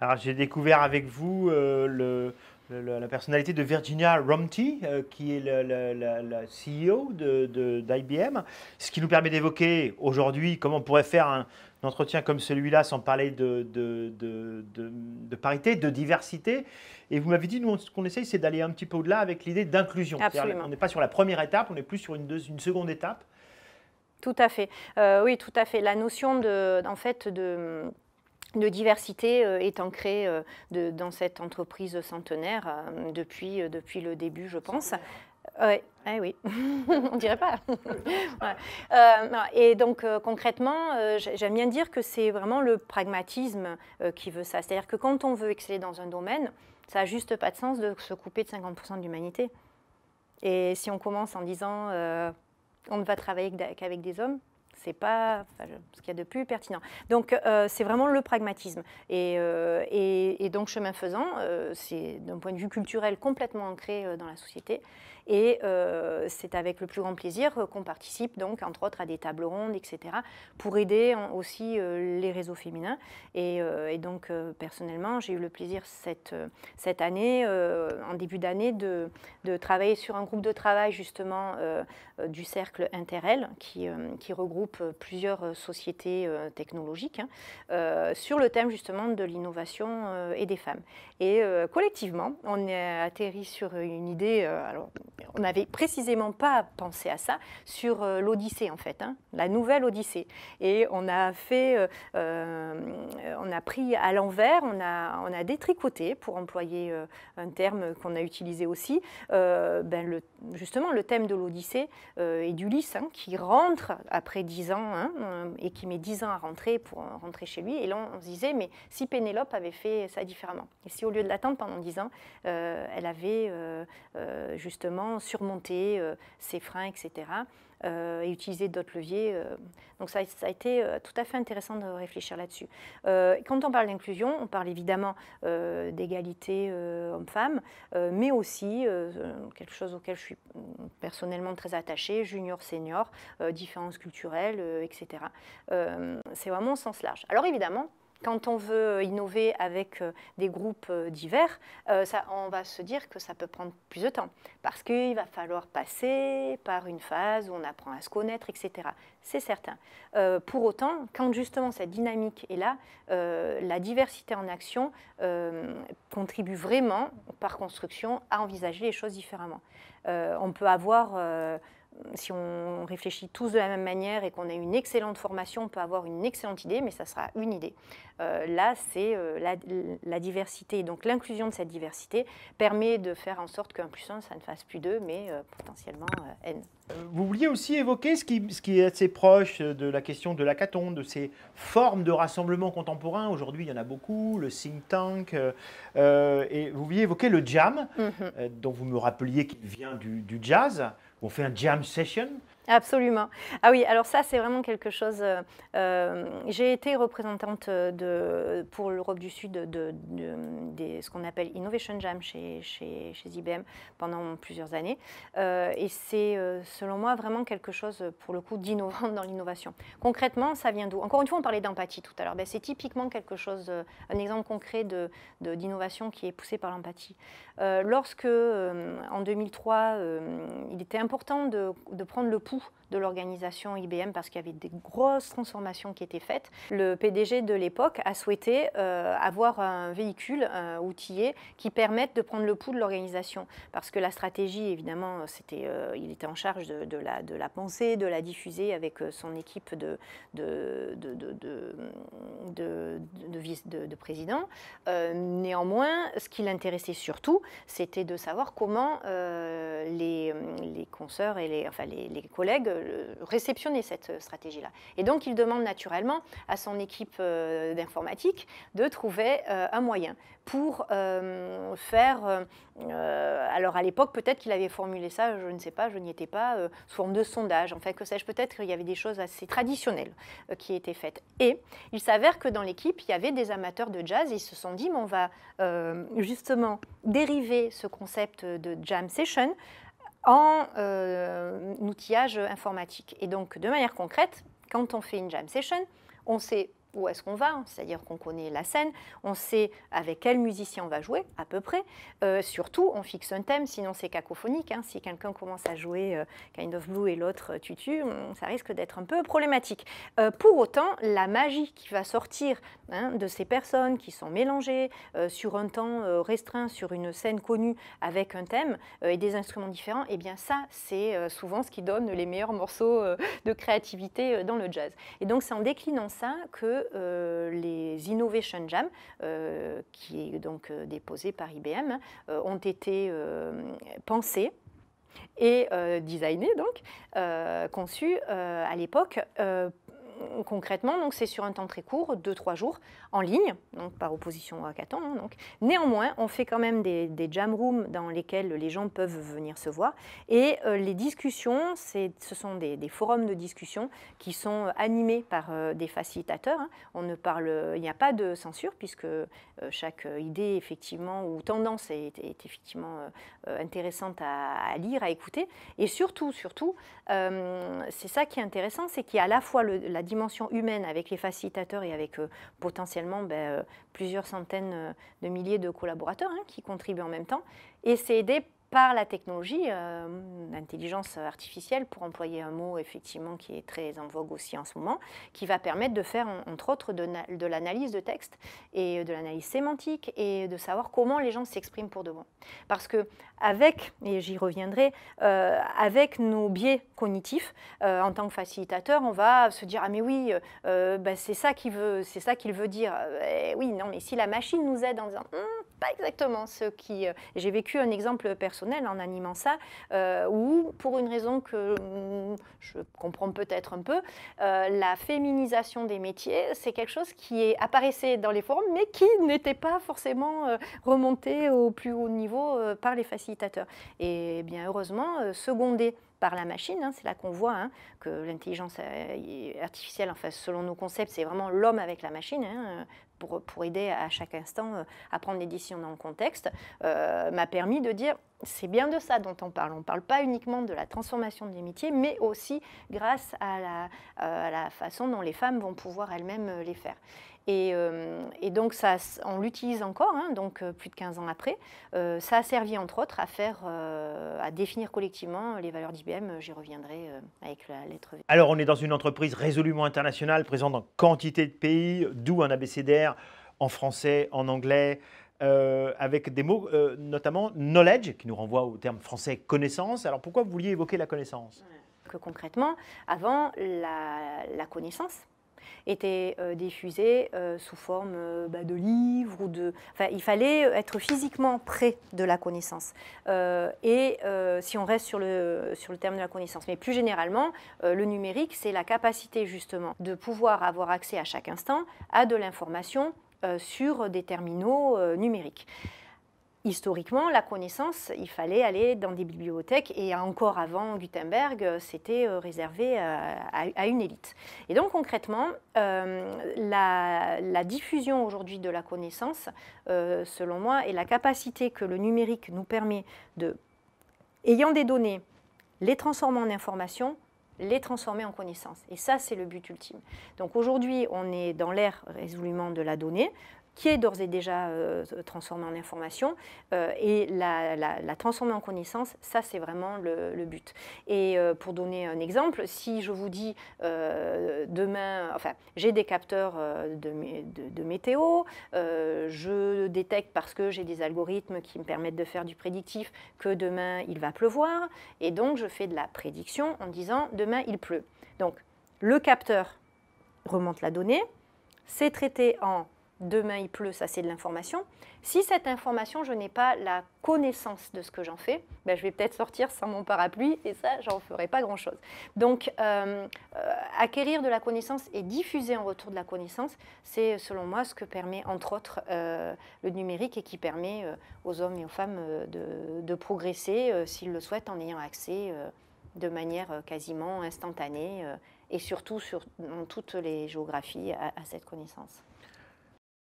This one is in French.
Alors j'ai découvert avec vous euh, le, la personnalité de Virginia Romty, euh, qui est la, CEO d'IBM, de, d'IBM, ce qui nous permet d'évoquer aujourd'hui comment on pourrait faire un, entretien comme celui-là sans parler de, de, parité, de diversité. Et vous m'avez dit, nous, ce qu'on essaye, c'est d'aller un petit peu au-delà avec l'idée d'inclusion. On n'est pas sur la première étape, on est plus sur une, une seconde étape. Tout à fait. Euh, oui, tout à fait. La notion de, en fait, de de diversité euh, est ancrée euh, dans cette entreprise centenaire euh, depuis, depuis le début, je pense. Ah oui, on dirait pas. et donc concrètement, j'aime bien dire que c'est vraiment le pragmatisme qui veut ça. C'est-à-dire que quand on veut exceller dans un domaine, ça n'a juste pas de sens de se couper de 50% de l'humanité. Et si on commence en disant on ne va travailler qu'avec des hommes, c'est pas ce qu'il y a de plus pertinent. Donc euh, c'est vraiment le pragmatisme. Et, euh, donc chemin faisant, euh, c'est d'un point de vue culturel complètement ancré dans la société. Et euh, c'est avec le plus grand plaisir euh, qu'on participe donc entre autres à des tables rondes, etc. pour aider aussi euh, les réseaux féminins. Et, donc personnellement, j'ai eu le plaisir cette, cette année, en début d'année, de, de, travailler sur un groupe de travail justement du cercle Interel qui, qui regroupe plusieurs sociétés technologiques hein, sur le thème justement de l'innovation et des femmes. Et collectivement, on est atterri sur une idée, alors on n'avait précisément pas pensé à ça sur euh, l'Odyssée en fait, hein, la nouvelle Odyssée. Et on a fait, euh, euh, on a pris à l'envers, on a, détricoté, pour employer un terme qu'on a utilisé aussi, ben justement le thème de l'Odyssée et d'Ulysse hein, qui rentre après dix ans hein, et qui met dix ans à rentrer pour rentrer chez lui. Et là on se disait mais si Pénélope avait fait ça différemment, et si au lieu de l'attendre pendant dix ans, elle avait justement surmonter ces euh, freins, etc. Euh, et utiliser d'autres leviers. Euh. donc ça, a été tout à fait intéressant de réfléchir là-dessus. quand on parle d'inclusion, on parle évidemment d'égalité homme-femme, mais aussi quelque chose auquel je suis personnellement très attachée, junior-senior, différences culturelles, etc. C'est vraiment au sens large. Alors évidemment, quand on veut euh, innover avec euh, des groupes euh, divers, ça, on va se dire que ça peut prendre plus de temps, parce qu'il va falloir passer par une phase où on apprend à se connaître, etc. C'est certain. pour autant, quand justement cette dynamique est là, la diversité en action contribue vraiment, par construction, à envisager les choses différemment. on peut avoir si on réfléchit tous de la même manière et qu'on a une excellente formation, on peut avoir une excellente idée, mais ça sera une idée. Euh, là, c'est euh, la, diversité. Donc l'inclusion de cette diversité permet de faire en sorte qu'un plus un, ça ne fasse plus deux, mais euh, potentiellement n. Vous vouliez aussi évoquer ce qui, est assez proche de la question de l'hackathon, de ces formes de rassemblement contemporain. Aujourd'hui, il y en a beaucoup, le think tank. et vous vouliez évoquer le jam, mm-hmm. dont vous me rappeliez qu'il vient du jazz on fait un jam session Absolument. Ah oui, alors ça, c'est vraiment quelque chose. Euh, euh, j'ai été représentante de, pour l'Europe du Sud de, ce qu'on appelle Innovation Jam chez, chez, IBM pendant plusieurs années. Euh, et c'est, selon moi, vraiment quelque chose, pour le coup, d'innovant dans l'innovation. Concrètement, ça vient d'où Encore une fois, on parlait d'empathie tout à l'heure. Ben, c'est typiquement quelque chose, un exemple concret de, d'innovation qui est poussé par l'empathie. lorsque, en 2003, il était important de prendre le pouls de l'organisation IBM parce qu'il y avait des grosses transformations qui étaient faites. Le PDG de l'époque a souhaité euh, avoir un véhicule un outillé qui permette de prendre le pouls de l'organisation parce que la stratégie, évidemment, c'était, euh, il était en charge de, la, de la pensée, de la diffuser avec euh, son équipe de, de, de, de président. néanmoins, ce qui l'intéressait surtout, c'était de savoir comment les, les et les, enfin, les collègues euh, réceptionner cette euh, stratégie-là. Et donc, il demande naturellement à son équipe euh, d'informatique de trouver un moyen pour faire, alors à l'époque peut-être qu'il avait formulé ça, je ne sais pas, je n'y étais pas, sous forme de sondage, en fait que sais-je, peut-être qu'il y avait des choses assez traditionnelles qui étaient faites. Et il s'avère que dans l'équipe, il y avait des amateurs de jazz, ils se sont dit, mais on va justement dériver ce concept de jam session en outillage informatique. Et donc, de manière concrète, quand on fait une jam session, on sait où est-ce qu'on va, hein. c'est-à-dire qu'on connaît la scène, on sait avec quel musicien on va jouer, à peu près. Euh, surtout, on fixe un thème, sinon c'est cacophonique. Hein. Si quelqu'un commence à jouer euh, Kind of Blue et l'autre euh, Tutu, ça risque d'être un peu problématique. pour autant, la magie qui va sortir hein, de ces personnes qui sont mélangées sur un temps restreint, sur une scène connue avec un thème et des instruments différents, et eh bien ça, c'est souvent ce qui donne les meilleurs morceaux de créativité dans le jazz. Et donc c'est en déclinant ça que euh, les Innovation Jam, euh, qui est donc euh, déposé par IBM, ont été pensés et designés, donc, conçus à l'époque concrètement, donc c'est sur un temps très court, deux, trois jours, en ligne, donc par opposition à Hackathon. Hein, donc. Néanmoins, on fait quand même des, jam rooms dans lesquels les gens peuvent venir se voir. Et euh, les discussions, ce sont des, forums de discussion qui sont euh, animés par euh, des facilitateurs. Hein. On ne parle, il n'y a pas de censure puisque chaque idée effectivement ou tendance est, effectivement intéressante à, lire, à écouter. Et surtout, surtout, c'est ça qui est intéressant, c'est qu'il y a à la fois la dimension humaine avec les facilitateurs et avec euh, potentiellement ben, euh, plusieurs centaines euh, de milliers de collaborateurs hein, qui contribuent en même temps. Et c'est aidé par la technologie, euh, l'intelligence artificielle, pour employer un mot effectivement qui est très en vogue aussi en ce moment, qui va permettre de faire entre autres de, l'analyse de texte et de l'analyse sémantique et de savoir comment les gens s'expriment pour de bon. Parce que avec, et j'y reviendrai, euh, avec nos biais cognitifs, euh, en tant que facilitateur, on va se dire ah mais oui, bah, c'est ça qu'il veut, c'est ça qu'il veut dire. Eh oui, non, mais si la machine nous aide en disant pas exactement ce qui. Euh, j'ai vécu un exemple personnel en animant ça, euh, où, pour une raison que mm, je comprends peut-être un peu, euh, la féminisation des métiers, c'est quelque chose qui est, apparaissait dans les forums, mais qui n'était pas forcément euh, remonté au plus haut niveau par les facilitateurs. Et bien heureusement, secondé par la machine. Hein, c'est là qu'on voit hein, que l'intelligence artificielle, enfin, selon nos concepts, c'est vraiment l'homme avec la machine. Hein, pour, aider à chaque instant euh, à prendre l'édition dans le contexte, euh, m'a permis de dire c'est bien de ça dont on parle. On ne parle pas uniquement de la transformation des métiers, mais aussi grâce euh, à la, façon dont les femmes vont pouvoir elles-mêmes euh, les faire. Et, euh, donc, ça, on l'utilise encore, hein, donc plus de 15 ans après. ça a servi, entre autres, à, faire, à définir collectivement les valeurs d'IBM. J'y reviendrai avec la lettre V. Alors, on est dans une entreprise résolument internationale, présente dans quantité de pays, d'où un ABCDR en français, en anglais, euh, avec des mots euh, notamment knowledge, qui nous renvoie au terme français connaissance. Alors pourquoi vous vouliez évoquer la connaissance Que concrètement, avant, la, connaissance était euh, diffusée sous forme bah, de livres ou de... Enfin, il fallait être physiquement près de la connaissance. et si on reste sur le, sur le terme de la connaissance, mais plus généralement, le numérique, c'est la capacité justement de pouvoir avoir accès à chaque instant à de l'information euh, sur des terminaux euh, numériques historiquement, la connaissance, il fallait aller dans des bibliothèques et encore avant Gutenberg, euh, c'était réservé à, une élite. Et donc concrètement, la, diffusion aujourd'hui de la connaissance, selon moi, est la capacité que le numérique nous permet de, ayant des données, les transformer en information, les transformer en connaissances. Et ça, c'est le but ultime. Donc aujourd'hui, on est dans l'ère résolument de la donnée qui est d'ores et déjà euh, transformée en information euh, et la, transformer en connaissance, ça c'est vraiment le, but. Et euh, pour donner un exemple, si je vous dis demain, enfin j'ai des capteurs de météo, je détecte parce que j'ai des algorithmes qui me permettent de faire du prédictif que demain il va pleuvoir et donc je fais de la prédiction en disant demain il pleut. Donc le capteur remonte la donnée, c'est traité en demain il pleut, ça c'est de l'information. Si cette information, je n'ai pas la connaissance de ce que j'en fais, ben, je vais peut-être sortir sans mon parapluie et ça, j'en ferai pas grand-chose. Donc, euh, euh, acquérir de la connaissance et diffuser en retour de la connaissance, c'est selon moi ce que permet entre autres euh, le numérique et qui permet aux hommes et aux femmes de, progresser s'ils le souhaitent en ayant accès de manière quasiment instantanée et surtout dans toutes les géographies à cette connaissance.